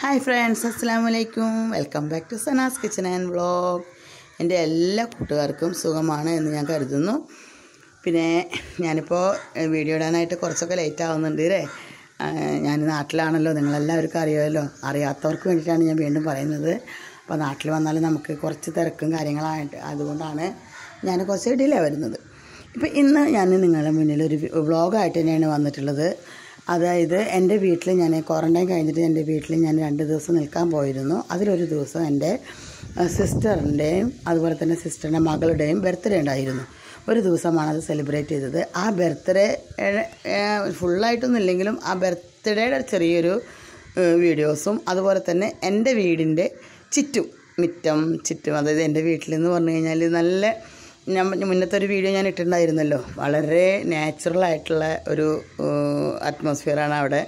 hi friends അസ്സാം വലൈക്കും welcome back to Sana's kitchen and vlog എൻ്റെ എല്ലാ കൂട്ടുകാർക്കും സുഖമാണ് എന്ന് ഞാൻ കരുതുന്നു പിന്നെ ഞാനിപ്പോൾ വീഡിയോ ഇടാനായിട്ട് കുറച്ചൊക്കെ ലേറ്റ് ആവുന്നുണ്ട് അല്ലേ ഞാൻ നാട്ടിലാണല്ലോ നിങ്ങളെല്ലാവർക്കും അറിയാമല്ലോ അറിയാത്തവർക്ക് വേണ്ടിയിട്ടാണ് ഞാൻ വീണ്ടും പറയുന്നത് അപ്പോൾ നാട്ടിൽ വന്നാൽ നമുക്ക് കുറച്ച് തിരക്കും കാര്യങ്ങളായിട്ട് അതുകൊണ്ടാണ് ഞാൻ കുറച്ച് ഡിലേ വരുന്നത് ഇപ്പോൾ ഇന്ന് ഞാൻ നിങ്ങളുടെ മുന്നിൽ ഒരു വ്ളോഗായിട്ട് തന്നെയാണ് വന്നിട്ടുള്ളത് അതായത് എൻ്റെ വീട്ടിൽ ഞാൻ ക്വാറൻറ്റൈൻ കഴിഞ്ഞിട്ട് എൻ്റെ വീട്ടിൽ ഞാൻ രണ്ട് ദിവസം നിൽക്കാൻ പോയിരുന്നു അതിലൊരു ദിവസം എൻ്റെ സിസ്റ്ററിൻ്റെയും അതുപോലെ തന്നെ സിസ്റ്ററിൻ്റെ മകളുടെയും ബർത്ത്ഡേ ഉണ്ടായിരുന്നു ഒരു ദിവസമാണ് അത് സെലിബ്രേറ്റ് ചെയ്തത് ആ ബർത്ത്ഡേ ഫുള്ളായിട്ടൊന്നും ഇല്ലെങ്കിലും ആ ബർത്ത്ഡേയുടെ ചെറിയൊരു വീഡിയോസും അതുപോലെ തന്നെ എൻ്റെ വീടിൻ്റെ ചുറ്റും മിറ്റം ചുറ്റും അതായത് എൻ്റെ വീട്ടിലെന്ന് പറഞ്ഞു കഴിഞ്ഞാൽ നല്ല ഞാൻ മുന്നത്തെ ഒരു വീഡിയോ ഞാൻ ഇട്ടിട്ടുണ്ടായിരുന്നല്ലോ വളരെ നാച്ചുറൽ ആയിട്ടുള്ള ഒരു അറ്റ്മോസ്ഫിയറാണ് അവിടെ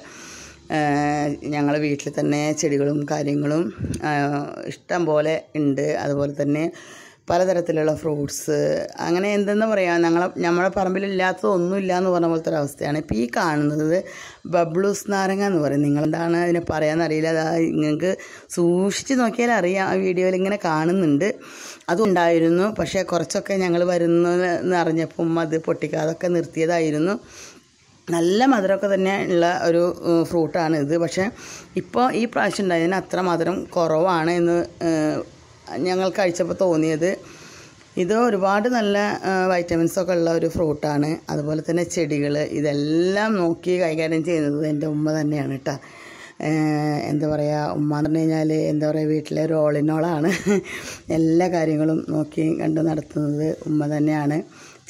ഞങ്ങൾ വീട്ടിൽ തന്നെ ചെടികളും കാര്യങ്ങളും ഇഷ്ടം പോലെ ഉണ്ട് അതുപോലെ തന്നെ പലതരത്തിലുള്ള ഫ്രൂട്ട്സ് അങ്ങനെ എന്തെന്ന് പറയാം ഞങ്ങളെ നമ്മളെ പറമ്പിലില്ലാത്തതൊന്നുമില്ല എന്ന് പറഞ്ഞ പോലത്തെ ഒരവസ്ഥയാണ് ഇപ്പോൾ ഈ കാണുന്നത് ബബ്ലൂസ് നാരങ്ങ എന്ന് പറയും എന്താണ് അതിനെ പറയാമെന്നറിയില്ല അതാ നിങ്ങൾക്ക് സൂക്ഷിച്ച് നോക്കിയാൽ അറിയാം ആ വീഡിയോയിൽ ഇങ്ങനെ കാണുന്നുണ്ട് അതുണ്ടായിരുന്നു പക്ഷേ കുറച്ചൊക്കെ ഞങ്ങൾ വരുന്നു എന്ന് അറിഞ്ഞപ്പം അത് പൊട്ടിക്കാതൊക്കെ നിർത്തിയതായിരുന്നു നല്ല മധുരമൊക്കെ തന്നെ ഉള്ള ഒരു ഫ്രൂട്ടാണ് ഇത് പക്ഷേ ഇപ്പോൾ ഈ പ്രാവശ്യം ഉണ്ടായതിന് അത്ര മധുരം കുറവാണ് എന്ന് ഞങ്ങൾ കഴിച്ചപ്പോൾ തോന്നിയത് ഇത് ഒരുപാട് നല്ല വൈറ്റമിൻസൊക്കെ ഉള്ള ഒരു ഫ്രൂട്ടാണ് അതുപോലെ തന്നെ ചെടികൾ ഇതെല്ലാം നോക്കി കൈകാര്യം ചെയ്യുന്നത് എൻ്റെ ഉമ്മ തന്നെയാണ് കേട്ടോ എന്താ പറയുക ഉമ്മ എന്ന് പറഞ്ഞു കഴിഞ്ഞാൽ എന്താ പറയുക വീട്ടിലെ റോളിനോളാണ് എല്ലാ കാര്യങ്ങളും നോക്കി കണ്ട് നടത്തുന്നത് ഉമ്മ തന്നെയാണ്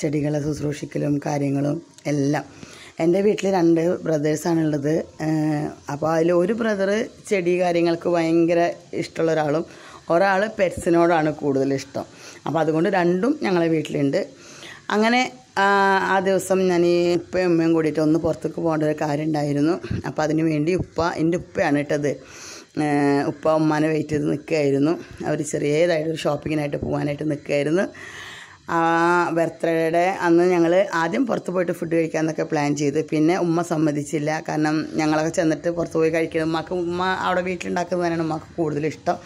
ചെടികളെ ശുശ്രൂഷിക്കലും കാര്യങ്ങളും എല്ലാം എൻ്റെ വീട്ടിൽ രണ്ട് ഉള്ളത് അപ്പോൾ അതിൽ ഒരു ബ്രദർ ചെടി കാര്യങ്ങൾക്ക് ഭയങ്കര ഇഷ്ടമുള്ള ഒരാളും ഒരാൾ പെറ്റ്സിനോടാണ് കൂടുതൽ ഇഷ്ടം അപ്പോൾ അതുകൊണ്ട് രണ്ടും ഞങ്ങളെ വീട്ടിലുണ്ട് അങ്ങനെ ആ ദിവസം ഞാൻ ഈ ഉപ്പയും ഉമ്മയും കൂടിയിട്ട് ഒന്ന് പുറത്തേക്ക് പോകേണ്ട ഒരു കാര്യം ഉണ്ടായിരുന്നു അപ്പോൾ അതിന് വേണ്ടി ഉപ്പ എൻ്റെ ഉപ്പയാണ് ഇട്ടത് ഉപ്പ ഉമ്മാനെ വെയിറ്റ് ചെയ്ത് നിൽക്കുകയായിരുന്നു അവർ ചെറിയതായിട്ടൊരു ഷോപ്പിങ്ങിനായിട്ട് പോകാനായിട്ട് നിൽക്കുകയായിരുന്നു ആ ബർത്ത്ഡേയുടെ അന്ന് ഞങ്ങൾ ആദ്യം പുറത്ത് പോയിട്ട് ഫുഡ് എന്നൊക്കെ പ്ലാൻ ചെയ്ത് പിന്നെ ഉമ്മ സമ്മതിച്ചില്ല കാരണം ഞങ്ങളൊക്കെ ചെന്നിട്ട് പുറത്ത് പോയി കഴിക്കുന്നത് ഉമ്മക്ക് ഉമ്മ അവിടെ വീട്ടിലുണ്ടാക്കുന്നതിനാണ് ഉമ്മക്ക് കൂടുതൽ ഇഷ്ടം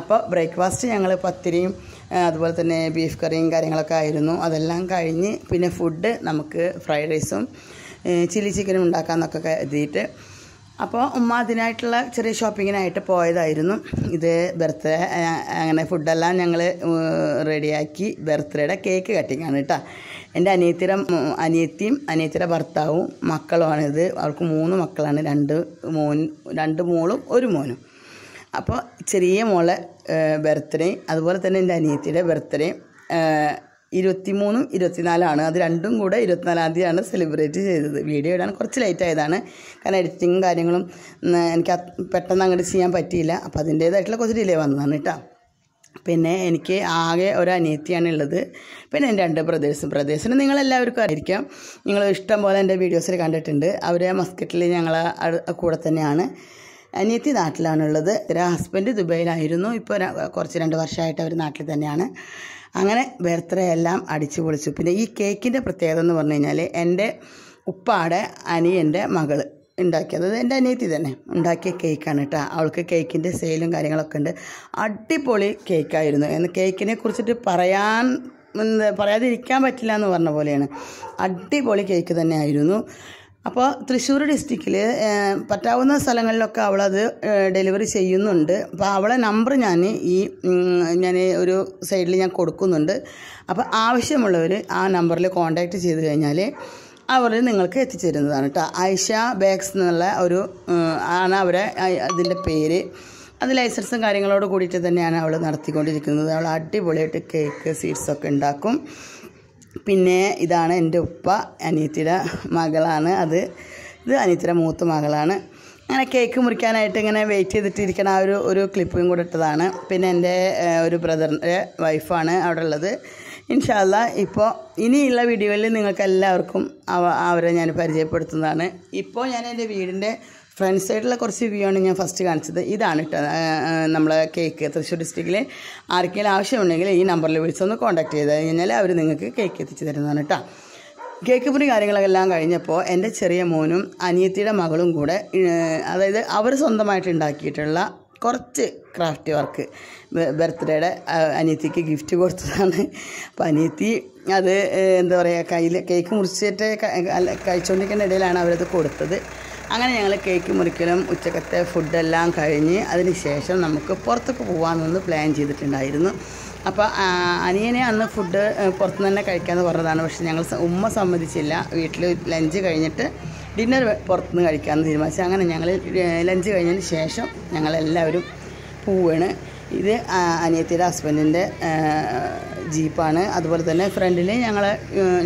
അപ്പോൾ ബ്രേക്ക്ഫാസ്റ്റ് ഞങ്ങൾ പത്തിരിയും അതുപോലെ തന്നെ ബീഫ് കറിയും കാര്യങ്ങളൊക്കെ ആയിരുന്നു അതെല്ലാം കഴിഞ്ഞ് പിന്നെ ഫുഡ് നമുക്ക് ഫ്രൈഡ് റൈസും ചില്ലി ചിക്കനും ഉണ്ടാക്കാമെന്നൊക്കെ കരുതിയിട്ട് അപ്പോൾ ഉമ്മ അതിനായിട്ടുള്ള ചെറിയ ഷോപ്പിങ്ങിനായിട്ട് പോയതായിരുന്നു ഇത് ബർത്ത്ഡേ അങ്ങനെ ഫുഡെല്ലാം ഞങ്ങൾ റെഡിയാക്കി ബർത്ത്ഡേയുടെ കേക്ക് കട്ടിങ് ആണ് കേട്ടോ എൻ്റെ അനിയത്തിയുടെ അനിയത്തിയും അനിയത്തിയുടെ ഭർത്താവും മക്കളുമാണിത് അവർക്ക് മൂന്ന് മക്കളാണ് രണ്ട് മോൻ രണ്ട് മോളും ഒരു മോനും അപ്പോൾ ചെറിയ മോളെ ബർത്ത്ഡേ അതുപോലെ തന്നെ എൻ്റെ അനിയത്തിയുടെ ബർത്ത്ഡേ ഇരുപത്തിമൂന്നും ഇരുപത്തിനാലാണ് അത് രണ്ടും കൂടെ ഇരുപത്തിനാലാം തീയതിയാണ് സെലിബ്രേറ്റ് ചെയ്തത് വീഡിയോ ഇടാൻ കുറച്ച് ലേറ്റ് ആയതാണ് കാരണം എഡിറ്റിങ്ങും കാര്യങ്ങളും എനിക്ക് പെട്ടെന്ന് അങ്ങോട്ട് ചെയ്യാൻ പറ്റിയില്ല അപ്പോൾ അതിൻ്റേതായിട്ടുള്ള കുറച്ച് ഡിലേ വന്നതാണ് കേട്ടോ പിന്നെ എനിക്ക് ആകെ ഒരു അനിയത്തിയാണ് ഉള്ളത് പിന്നെ എൻ്റെ രണ്ട് പ്രദേശം ബ്രദേഴ്സിന് നിങ്ങളെല്ലാവർക്കും അറിയിക്കാം നിങ്ങൾ ഇഷ്ടം പോലെ എൻ്റെ വീഡിയോസിൽ കണ്ടിട്ടുണ്ട് അവർ മസ്കറ്റിൽ ഞങ്ങളെ കൂടെ തന്നെയാണ് അനിയത്തി നാട്ടിലാണുള്ളത് ഹസ്ബൻഡ് ദുബൈയിലായിരുന്നു ഇപ്പോൾ കുറച്ച് രണ്ട് വർഷമായിട്ട് അവർ നാട്ടിൽ തന്നെയാണ് അങ്ങനെ ബർത്ത്ഡേ എല്ലാം അടിച്ചു പൊളിച്ചു പിന്നെ ഈ കേക്കിൻ്റെ പ്രത്യേകത എന്ന് പറഞ്ഞു കഴിഞ്ഞാൽ എൻ്റെ ഉപ്പാടെ അനിയൻ്റെ മകൾ ഉണ്ടാക്കിയത് അത് എൻ്റെ അനിയത്തി തന്നെ ഉണ്ടാക്കിയ കേക്കാണ് കേട്ടോ അവൾക്ക് കേക്കിൻ്റെ സെയിലും കാര്യങ്ങളൊക്കെ ഉണ്ട് അടിപൊളി കേക്കായിരുന്നു എന്ന് കേക്കിനെ കുറിച്ചിട്ട് പറയാൻ എന്താ പറയാതിരിക്കാൻ പറ്റില്ല എന്ന് പറഞ്ഞ പോലെയാണ് അടിപൊളി കേക്ക് തന്നെയായിരുന്നു അപ്പോൾ തൃശ്ശൂർ ഡിസ്ട്രിക്റ്റിൽ പറ്റാവുന്ന സ്ഥലങ്ങളിലൊക്കെ അവളത് ഡെലിവറി ചെയ്യുന്നുണ്ട് അപ്പോൾ അവളെ നമ്പർ ഞാൻ ഈ ഞാൻ ഒരു സൈഡിൽ ഞാൻ കൊടുക്കുന്നുണ്ട് അപ്പോൾ ആവശ്യമുള്ളവർ ആ നമ്പറിൽ കോൺടാക്റ്റ് ചെയ്ത് കഴിഞ്ഞാൽ അവർ നിങ്ങൾക്ക് എത്തിച്ചേരുന്നതാണ് കേട്ടോ ഐഷ ബാഗ്സ് എന്നുള്ള ഒരു ആണ് അവരെ അതിൻ്റെ പേര് അത് ലൈസൻസും കാര്യങ്ങളോട് കൂടിയിട്ട് തന്നെയാണ് അവൾ നടത്തിക്കൊണ്ടിരിക്കുന്നത് അവൾ അടിപൊളിയായിട്ട് കേക്ക് സ്വീറ്റ്സൊക്കെ ഉണ്ടാക്കും പിന്നെ ഇതാണ് എൻ്റെ ഉപ്പ അനിയത്തിയുടെ മകളാണ് അത് ഇത് അനിയത്തിയുടെ മൂത്ത മകളാണ് അങ്ങനെ കേക്ക് മുറിക്കാനായിട്ട് ഇങ്ങനെ വെയിറ്റ് ചെയ്തിട്ടിരിക്കണ ആ ഒരു ഒരു ക്ലിപ്പും കൂടെ ഇട്ടതാണ് പിന്നെ എൻ്റെ ഒരു ബ്രദറിൻ്റെ വൈഫാണ് അവിടെ ഉള്ളത് ഇൻഷാല്ല ഇപ്പോൾ ഇനിയുള്ള വീഡിയോയിൽ നിങ്ങൾക്ക് എല്ലാവർക്കും അവ അവരെ ഞാൻ പരിചയപ്പെടുത്തുന്നതാണ് ഇപ്പോൾ ഞാൻ എൻ്റെ വീടിൻ്റെ ഫ്രണ്ട് സൈഡിലെ കുറച്ച് വ്യൂ ആണ് ഞാൻ ഫസ്റ്റ് കാണിച്ചത് ഇതാണ് കേട്ടോ നമ്മളെ കേക്ക് തൃശ്ശൂർ ഡിസ്ട്രിക്റ്റിൽ ആർക്കെങ്കിലും ആവശ്യമുണ്ടെങ്കിൽ ഈ നമ്പറിൽ വിളിച്ചൊന്ന് കോൺടാക്ട് ചെയ്ത് കഴിഞ്ഞാൽ അവർ നിങ്ങൾക്ക് കേക്ക് എത്തിച്ചു തരുന്നതാണ് കേട്ടോ കേക്ക് മുറി കാര്യങ്ങളെല്ലാം കഴിഞ്ഞപ്പോൾ എൻ്റെ ചെറിയ മോനും അനിയത്തിയുടെ മകളും കൂടെ അതായത് അവർ സ്വന്തമായിട്ട് ഉണ്ടാക്കിയിട്ടുള്ള കുറച്ച് ക്രാഫ്റ്റ് വർക്ക് ബർത്ത്ഡേയുടെ അനിയത്തിക്ക് ഗിഫ്റ്റ് കൊടുത്തതാണ് അപ്പോൾ അനിയത്തി അത് എന്താ പറയുക കയ്യിൽ കേക്ക് മുറിച്ചിട്ട് കഴിച്ചുകൊണ്ടിരിക്കുന്ന ഇടയിലാണ് അവരത് കൊടുത്തത് അങ്ങനെ ഞങ്ങൾ കേക്ക് മുറിക്കലും ഉച്ചക്കത്തെ ഫുഡെല്ലാം കഴിഞ്ഞ് അതിന് ശേഷം നമുക്ക് പുറത്തൊക്കെ പോകാമെന്ന് പ്ലാൻ ചെയ്തിട്ടുണ്ടായിരുന്നു അപ്പോൾ അനിയനെ അന്ന് ഫുഡ് പുറത്തുനിന്ന് തന്നെ കഴിക്കാമെന്ന് പറഞ്ഞതാണ് പക്ഷേ ഞങ്ങൾ ഉമ്മ സമ്മതിച്ചില്ല വീട്ടിൽ ലഞ്ച് കഴിഞ്ഞിട്ട് ഡിന്നർ പുറത്തുനിന്ന് കഴിക്കാമെന്ന് തീരുമാനിച്ചു അങ്ങനെ ഞങ്ങൾ ലഞ്ച് കഴിഞ്ഞതിന് ശേഷം ഞങ്ങളെല്ലാവരും പോവുകയാണ് ഇത് അനിയത്തിയുടെ ഹസ്ബൻഡിൻ്റെ ജീപ്പാണ് അതുപോലെ തന്നെ ഫ്രണ്ടിൽ ഞങ്ങൾ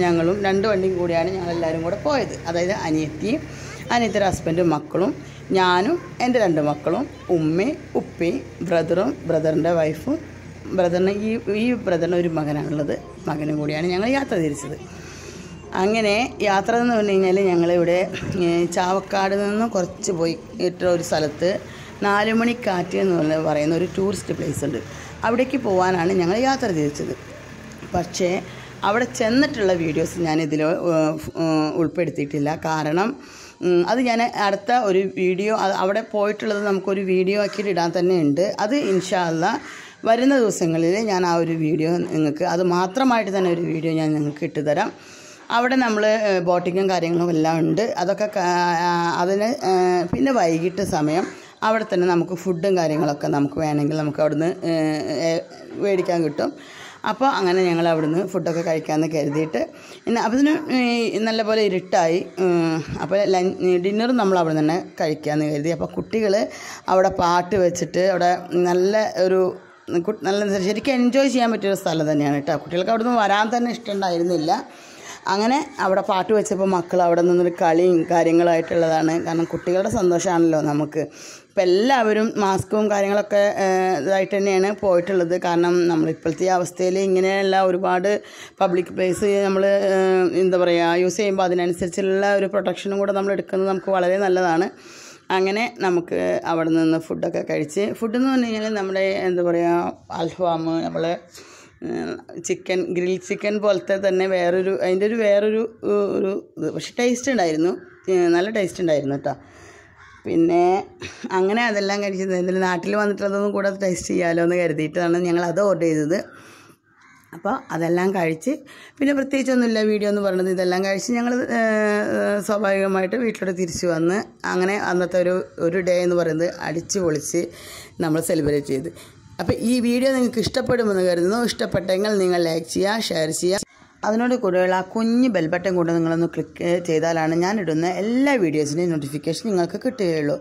ഞങ്ങളും രണ്ട് വണ്ടിയും കൂടിയാണ് ഞങ്ങളെല്ലാവരും കൂടെ പോയത് അതായത് അനിയത്തിയും അനിയത്തിൻ്റെ ഹസ്ബൻഡും മക്കളും ഞാനും എൻ്റെ രണ്ട് മക്കളും ഉമ്മ ഉപ്പയും ബ്രദറും ബ്രദറിൻ്റെ വൈഫും ബ്രദറിന് ഈ ഈ ബ്രദറിൻ്റെ ഒരു മകനാണുള്ളത് മകനും കൂടിയാണ് ഞങ്ങൾ യാത്ര തിരിച്ചത് അങ്ങനെ യാത്ര എന്ന് പറഞ്ഞു കഴിഞ്ഞാൽ ഞങ്ങളിവിടെ ചാവക്കാട് നിന്ന് കുറച്ച് പോയി ഇട്ട ഒരു സ്ഥലത്ത് നാലുമണിക്കാറ്റ് എന്ന് പറയുന്ന ഒരു ടൂറിസ്റ്റ് പ്ലേസ് ഉണ്ട് അവിടേക്ക് പോകാനാണ് ഞങ്ങൾ യാത്ര തിരിച്ചത് പക്ഷേ അവിടെ ചെന്നിട്ടുള്ള വീഡിയോസ് ഞാൻ ഉൾപ്പെടുത്തിയിട്ടില്ല കാരണം അത് ഞാൻ അടുത്ത ഒരു വീഡിയോ അവിടെ പോയിട്ടുള്ളത് നമുക്കൊരു വീഡിയോ ആക്കിയിട്ട് ഇടാൻ തന്നെ ഉണ്ട് അത് ഇൻഷാല്ല വരുന്ന ദിവസങ്ങളിൽ ഞാൻ ആ ഒരു വീഡിയോ നിങ്ങൾക്ക് അത് മാത്രമായിട്ട് തന്നെ ഒരു വീഡിയോ ഞാൻ നിങ്ങൾക്ക് ഇട്ടുതരാം അവിടെ നമ്മൾ ബോട്ടിങ്ങും കാര്യങ്ങളും എല്ലാം ഉണ്ട് അതൊക്കെ അതിന് പിന്നെ വൈകിട്ട് സമയം അവിടെ തന്നെ നമുക്ക് ഫുഡും കാര്യങ്ങളൊക്കെ നമുക്ക് വേണമെങ്കിൽ നമുക്ക് അവിടുന്ന് മേടിക്കാൻ കിട്ടും അപ്പോൾ അങ്ങനെ ഞങ്ങൾ അവിടുന്ന് ഫുഡൊക്കെ കഴിക്കാമെന്ന് കരുതിയിട്ട് പിന്നെ അതിന് നല്ലപോലെ ഇരുട്ടായി അപ്പോൾ ഡിന്നറും നമ്മൾ അവിടെ തന്നെ കഴിക്കാമെന്ന് കരുതി അപ്പോൾ കുട്ടികൾ അവിടെ പാട്ട് വെച്ചിട്ട് അവിടെ നല്ല ഒരു നല്ല ശരിക്കും എൻജോയ് ചെയ്യാൻ പറ്റിയൊരു സ്ഥലം തന്നെയാണ് കേട്ടോ കുട്ടികൾക്ക് അവിടെ നിന്ന് വരാൻ തന്നെ ഇഷ്ടമുണ്ടായിരുന്നില്ല അങ്ങനെ അവിടെ പാട്ട് വെച്ചപ്പോൾ മക്കൾ അവിടെ നിന്നൊരു കളിയും കാര്യങ്ങളായിട്ടുള്ളതാണ് കാരണം കുട്ടികളുടെ സന്തോഷമാണല്ലോ നമുക്ക് ഇപ്പം എല്ലാവരും മാസ്കും കാര്യങ്ങളൊക്കെ ഇതായിട്ട് തന്നെയാണ് പോയിട്ടുള്ളത് കാരണം നമ്മൾ ഇപ്പോഴത്തെ അവസ്ഥയിൽ ഇങ്ങനെയുള്ള ഒരുപാട് പബ്ലിക് പ്ലേസ് നമ്മൾ എന്താ പറയുക യൂസ് ചെയ്യുമ്പോൾ അതിനനുസരിച്ചുള്ള ഒരു പ്രൊട്ടക്ഷനും കൂടെ നമ്മൾ എടുക്കുന്നത് നമുക്ക് വളരെ നല്ലതാണ് അങ്ങനെ നമുക്ക് അവിടെ നിന്ന് ഫുഡൊക്കെ കഴിച്ച് ഫുഡ് എന്ന് പറഞ്ഞു കഴിഞ്ഞാൽ നമ്മുടെ എന്താ പറയുക അൽഫാം നമ്മൾ ചിക്കൻ ഗ്രിൽ ചിക്കൻ പോലത്തെ തന്നെ വേറൊരു അതിൻ്റെ ഒരു വേറൊരു ഒരു ഇത് പക്ഷെ ടേസ്റ്റ് ഉണ്ടായിരുന്നു നല്ല ടേസ്റ്റ് ഉണ്ടായിരുന്നു കേട്ടോ പിന്നെ അങ്ങനെ അതെല്ലാം കഴിച്ചത് ഇതിൽ നാട്ടിൽ വന്നിട്ട് അതൊന്നും കൂടെ ടേസ്റ്റ് ചെയ്യാമല്ലോ എന്ന് കരുതിയിട്ടാണ് ഞങ്ങൾ അത് ഓർഡർ ചെയ്തത് അപ്പോൾ അതെല്ലാം കഴിച്ച് പിന്നെ പ്രത്യേകിച്ചൊന്നുമില്ല വീഡിയോ എന്ന് പറയുന്നത് ഇതെല്ലാം കഴിച്ച് ഞങ്ങൾ സ്വാഭാവികമായിട്ട് വീട്ടിലോട്ട് തിരിച്ചു വന്ന് അങ്ങനെ അന്നത്തെ ഒരു ഒരു ഡേ എന്ന് പറയുന്നത് അടിച്ച് പൊളിച്ച് നമ്മൾ സെലിബ്രേറ്റ് ചെയ്ത് അപ്പോൾ ഈ വീഡിയോ നിങ്ങൾക്ക് ഇഷ്ടപ്പെടുമെന്ന് കരുതുന്നു ഇഷ്ടപ്പെട്ടെങ്കിൽ നിങ്ങൾ ലൈക്ക് ചെയ്യുക ഷെയർ ചെയ്യുക അതിനോട് കൂടെയുള്ള ആ കുഞ്ഞ് ബെൽ ബട്ടൺ കൂടെ നിങ്ങളൊന്ന് ക്ലിക്ക് ചെയ്താലാണ് ഞാനിടുന്ന എല്ലാ വീഡിയോസിൻ്റെയും നോട്ടിഫിക്കേഷൻ നിങ്ങൾക്ക് കിട്ടുകയുള്ളൂ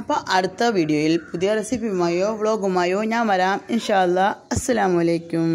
അപ്പോൾ അടുത്ത വീഡിയോയിൽ പുതിയ റെസിപ്പിയുമായോ വ്ളോഗുമായോ ഞാൻ വരാം ഇൻഷാല്ല വലൈക്കും